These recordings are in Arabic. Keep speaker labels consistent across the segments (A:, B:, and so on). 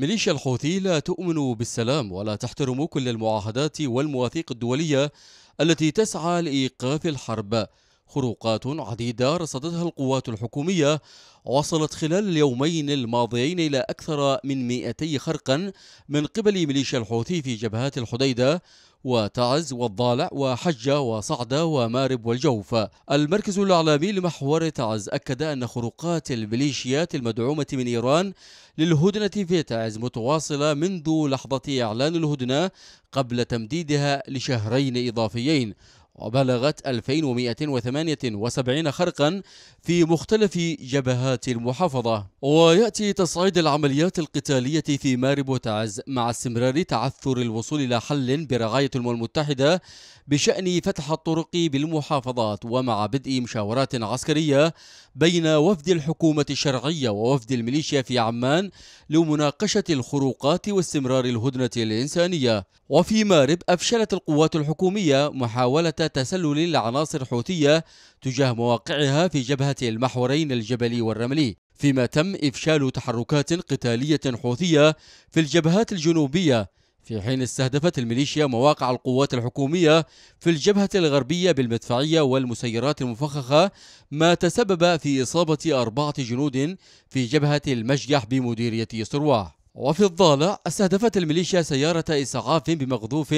A: ميليشيا الحوثي لا تؤمن بالسلام ولا تحترم كل المعاهدات والمواثيق الدولية التي تسعى لإيقاف الحرب خروقات عديدة رصدتها القوات الحكومية وصلت خلال اليومين الماضيين إلى أكثر من 200 خرقا من قبل ميليشيا الحوثي في جبهات الحديدة وتعز والضالع وحجة وصعدة ومارب والجوف المركز الإعلامي لمحور تعز أكد أن خروقات الميليشيات المدعومة من إيران للهدنة في تعز متواصلة منذ لحظة إعلان الهدنة قبل تمديدها لشهرين إضافيين وبلغت 2178 خرقا في مختلف جبهات المحافظة ويأتي تصعيد العمليات القتالية في مارب وتعز مع استمرار تعثر الوصول إلى حل برعاية الأمم المتحدة بشأن فتح الطرق بالمحافظات ومع بدء مشاورات عسكرية بين وفد الحكومة الشرعية ووفد الميليشيا في عمان لمناقشة الخروقات واستمرار الهدنة الإنسانية وفي مارب أفشلت القوات الحكومية محاولة تسلل لعناصر حوثية تجاه مواقعها في جبهة المحورين الجبلي والرملي فيما تم إفشال تحركات قتالية حوثية في الجبهات الجنوبية في حين استهدفت الميليشيا مواقع القوات الحكومية في الجبهة الغربية بالمدفعية والمسيرات المفخخة ما تسبب في إصابة أربعة جنود في جبهة المشجح بمديرية سرواح وفي الضالع استهدفت الميليشيا سيارة إسعاف بمقذوف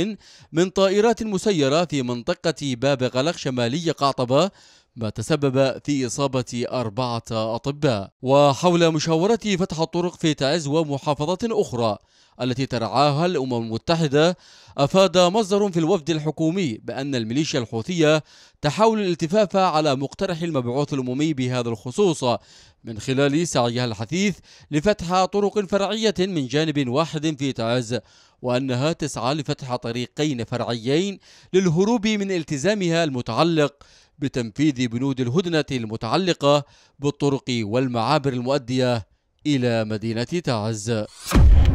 A: من طائرات مسيرة في منطقة باب غلق شمالي قعطبة ما تسبب في إصابة أربعة أطباء وحول مشاورة فتح الطرق في تعز ومحافظات أخرى التي ترعاها الأمم المتحدة أفاد مصدر في الوفد الحكومي بأن الميليشيا الحوثية تحاول الالتفاف على مقترح المبعوث الأممي بهذا الخصوص من خلال سعيها الحثيث لفتح طرق فرعية من جانب واحد في تعز وأنها تسعى لفتح طريقين فرعيين للهروب من التزامها المتعلق بتنفيذ بنود الهدنة المتعلقة بالطرق والمعابر المؤدية إلى مدينة تعز